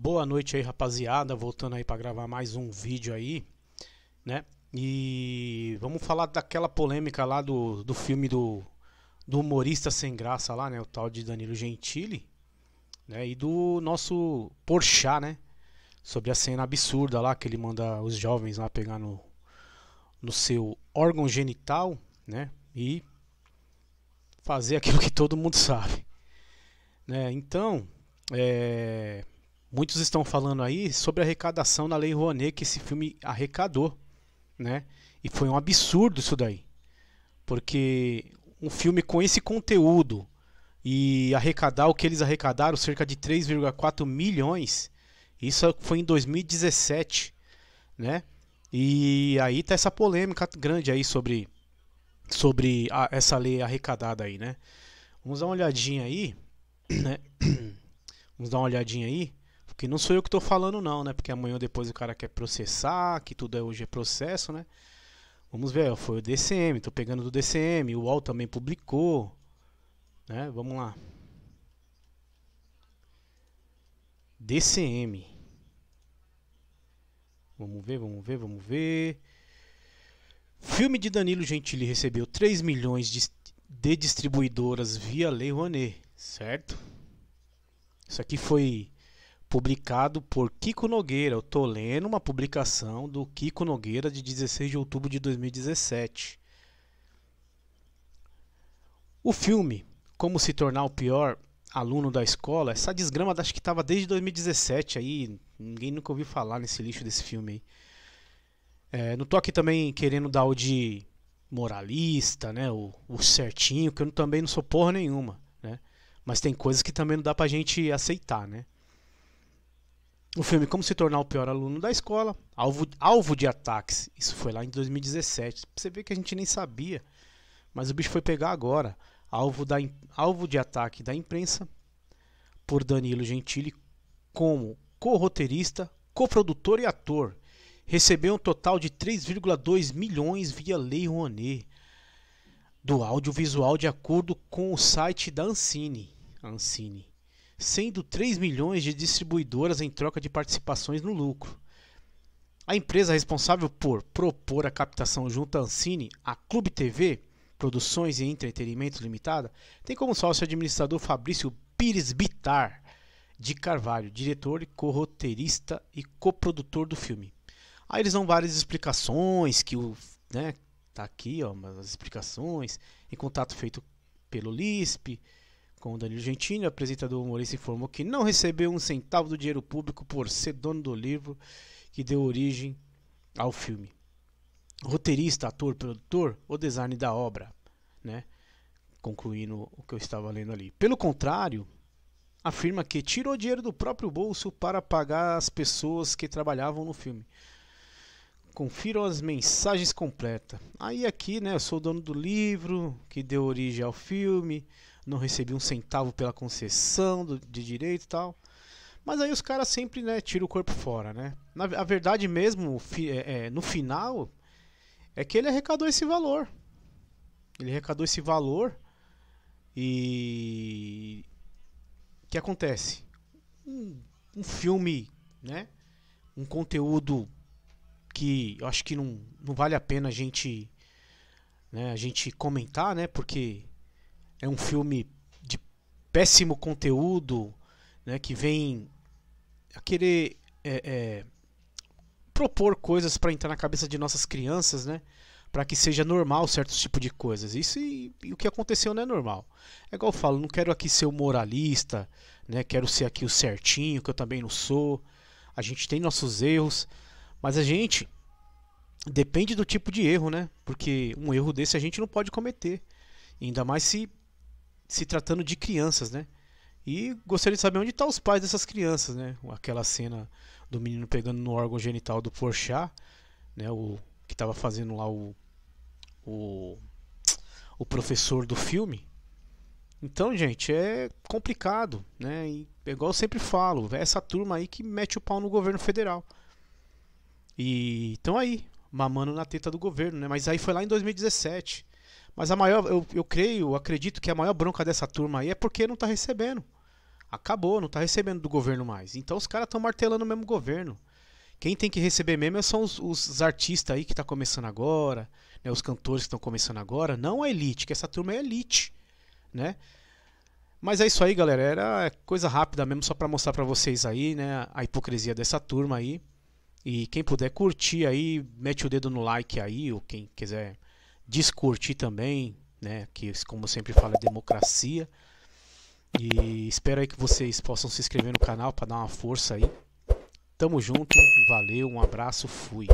Boa noite aí, rapaziada. Voltando aí para gravar mais um vídeo aí, né? E vamos falar daquela polêmica lá do, do filme do, do humorista sem graça lá, né? O tal de Danilo Gentili, né? E do nosso Porchat, né? Sobre a cena absurda lá que ele manda os jovens lá pegar no, no seu órgão genital, né? E fazer aquilo que todo mundo sabe, né? Então, é Muitos estão falando aí sobre a arrecadação na Lei Rouanet que esse filme arrecadou, né? E foi um absurdo isso daí. Porque um filme com esse conteúdo e arrecadar o que eles arrecadaram, cerca de 3,4 milhões, isso foi em 2017, né? E aí tá essa polêmica grande aí sobre sobre a, essa lei arrecadada aí, né? Vamos dar uma olhadinha aí, né? Vamos dar uma olhadinha aí. Porque não sou eu que estou falando não, né? Porque amanhã ou depois o cara quer processar, que tudo é hoje é processo, né? Vamos ver, foi o DCM, estou pegando do DCM, o UOL também publicou, né? Vamos lá. DCM. Vamos ver, vamos ver, vamos ver. Filme de Danilo Gentili recebeu 3 milhões de, de distribuidoras via Lei Rouanet, certo? Isso aqui foi publicado por Kiko Nogueira. Eu estou lendo uma publicação do Kiko Nogueira de 16 de outubro de 2017. O filme Como se tornar o pior aluno da escola, essa desgrama acho que estava desde 2017 aí, ninguém nunca ouviu falar nesse lixo desse filme aí. É, não tô aqui também querendo dar o de moralista, né, o, o certinho, que eu também não sou porra nenhuma, né? Mas tem coisas que também não dá pra gente aceitar, né? O filme Como Se Tornar o Pior Aluno da Escola, alvo, alvo de ataques. Isso foi lá em 2017. Você vê que a gente nem sabia, mas o bicho foi pegar agora. Alvo, da, alvo de ataque da imprensa por Danilo Gentili como co-roteirista, co-produtor e ator. Recebeu um total de 3,2 milhões via Lei Rouanet do audiovisual de acordo com o site da Ancine. Ancine sendo 3 milhões de distribuidoras em troca de participações no lucro. A empresa responsável por propor a captação junto à Ancine, a Clube TV, Produções e Entretenimento Limitada, tem como sócio administrador Fabrício Pires Bitar de Carvalho, diretor, corroteirista e coprodutor do filme. Aí eles dão várias explicações que o, né, tá aqui, ó, as explicações em contato feito pelo LISP, com o Danilo Gentili, o apresentador humorista informou que não recebeu um centavo do dinheiro público por ser dono do livro que deu origem ao filme. Roteirista, ator, produtor, o design da obra, né? Concluindo o que eu estava lendo ali. Pelo contrário, afirma que tirou dinheiro do próprio bolso para pagar as pessoas que trabalhavam no filme. Confiram as mensagens completas. Aí aqui, né, eu sou o dono do livro que deu origem ao filme, não recebi um centavo pela concessão do, de direito e tal. Mas aí os caras sempre, né, tiram o corpo fora, né? Na, a verdade mesmo, fi, é, é, no final, é que ele arrecadou esse valor. Ele arrecadou esse valor e... O que acontece? Um, um filme, né? Um conteúdo que eu acho que não, não vale a pena a gente, né, a gente comentar, né? Porque é um filme de péssimo conteúdo, né? Que vem a querer é, é, propor coisas para entrar na cabeça de nossas crianças, né? Para que seja normal certos tipos de coisas. Isso e, e, o que aconteceu não é normal. É igual eu falo, não quero aqui ser o moralista, né? Quero ser aqui o certinho, que eu também não sou. A gente tem nossos erros, mas a gente depende do tipo de erro, né? Porque um erro desse a gente não pode cometer, ainda mais se se tratando de crianças, né? E gostaria de saber onde estão tá os pais dessas crianças, né? Aquela cena do menino pegando no órgão genital do Porchat, né? O que estava fazendo lá o, o o professor do filme. Então, gente, é complicado, né? E, é igual eu sempre falo, é essa turma aí que mete o pau no governo federal. E então aí, mamando na teta do governo, né? Mas aí foi lá em 2017. Mas a maior, eu, eu creio, acredito que a maior bronca dessa turma aí é porque não tá recebendo. Acabou, não tá recebendo do governo mais. Então os caras estão martelando o mesmo governo. Quem tem que receber mesmo é são os, os artistas aí que tá começando agora, né? Os cantores que estão começando agora, não a elite, que essa turma é elite, né? Mas é isso aí, galera. Era coisa rápida mesmo, só para mostrar para vocês aí, né? A hipocrisia dessa turma aí. E quem puder curtir aí, mete o dedo no like aí, ou quem quiser descurtir também, né? Que como sempre fala é democracia. E espero aí que vocês possam se inscrever no canal para dar uma força aí. Tamo junto, valeu, um abraço, fui.